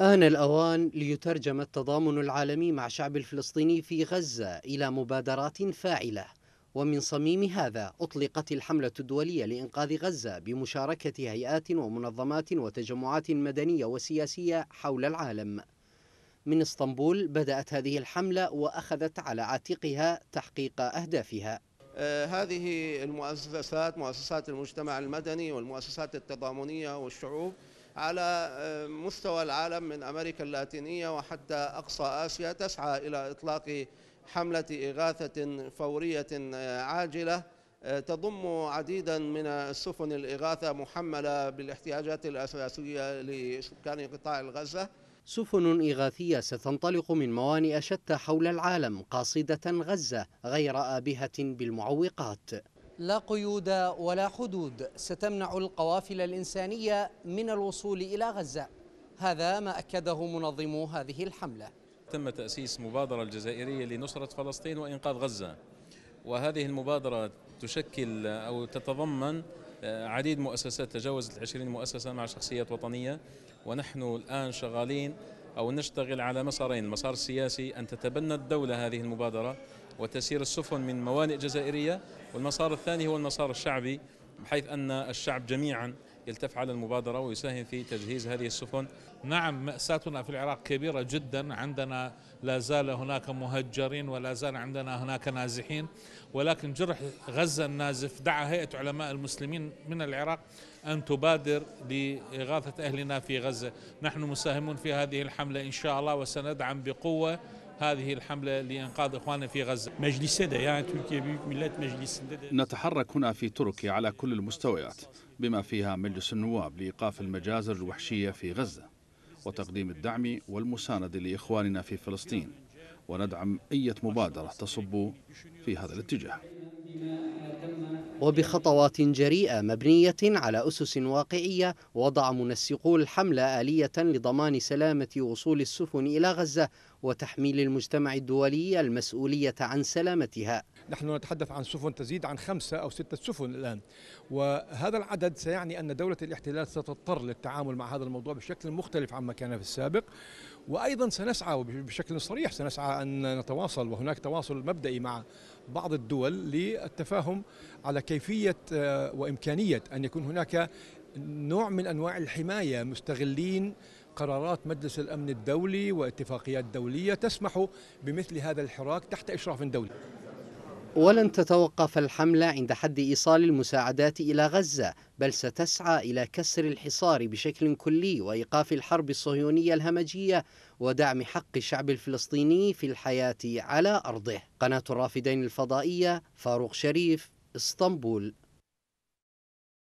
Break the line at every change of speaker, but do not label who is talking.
آن الأوان ليترجم التضامن العالمي مع شعب الفلسطيني في غزة إلى مبادرات فاعلة ومن صميم هذا أطلقت الحملة الدولية لإنقاذ غزة بمشاركة هيئات ومنظمات وتجمعات مدنية وسياسية حول العالم من اسطنبول بدأت هذه الحملة وأخذت على عاتقها تحقيق أهدافها
آه، هذه المؤسسات مؤسسات المجتمع المدني والمؤسسات التضامنية والشعوب على آه، مستوى العالم من أمريكا اللاتينية وحتى أقصى آسيا تسعى إلى إطلاق حملة إغاثة فورية آه، عاجلة آه، تضم عديدا من السفن الإغاثة محملة بالاحتياجات الأساسية لسكان قطاع غزة
سفن إغاثية ستنطلق من موانئ شتى حول العالم قاصدة غزة غير آبهة بالمعوقات لا قيود ولا حدود ستمنع القوافل الإنسانية من الوصول إلى غزة هذا ما أكده منظمو هذه الحملة
تم تأسيس مبادرة الجزائرية لنصرة فلسطين وإنقاذ غزة وهذه المبادرة تشكل أو تتضمن آه، عديد مؤسسات تجاوزت العشرين مؤسسة مع شخصيات وطنية ونحن الآن شغالين أو نشتغل على مسارين المسار السياسي أن تتبنى الدولة هذه المبادرة وتسير السفن من موانئ جزائرية والمسار الثاني هو المسار الشعبي بحيث أن الشعب جميعا يلتف على المبادرة ويساهم في تجهيز هذه السفن نعم مأساتنا في العراق كبيرة جدا عندنا لا زال هناك
مهجرين ولا زال عندنا هناك نازحين ولكن جرح غزة النازف دعا هيئة علماء المسلمين من العراق أن تبادر لإغاثة أهلنا في غزة نحن مساهمون في هذه الحملة إن شاء الله وسندعم بقوة هذه الحملة لإنقاذ إخواننا في غزة يعني نتحرك هنا في تركيا على كل المستويات بما فيها مجلس النواب لإيقاف المجازر الوحشية في غزة وتقديم الدعم والمساندة لإخواننا في فلسطين وندعم
أي مبادرة تصب في هذا الاتجاه وبخطوات جريئة مبنية على أسس واقعية وضع منسقو الحملة آلية لضمان سلامة وصول السفن إلى غزة وتحميل المجتمع الدولي المسؤولية عن سلامتها
نحن نتحدث عن سفن تزيد عن خمسة أو ستة سفن الآن وهذا العدد سيعني أن دولة الاحتلال ستضطر للتعامل مع هذا الموضوع بشكل مختلف عما كان في السابق وأيضا سنسعى بشكل صريح سنسعى أن نتواصل وهناك تواصل مبدئي مع بعض الدول للتفاهم على كيفية آه، وإمكانية أن يكون هناك نوع من أنواع الحماية مستغلين قرارات مجلس الامن الدولي واتفاقيات دوليه تسمح بمثل هذا الحراك تحت اشراف دولي
ولن تتوقف الحملة عند حد إيصال المساعدات إلى غزة بل ستسعى إلى كسر الحصار بشكل كلي وإيقاف الحرب الصهيونية الهمجية ودعم حق الشعب الفلسطيني في الحياة على أرضه قناة الرافدين الفضائية فاروق شريف اسطنبول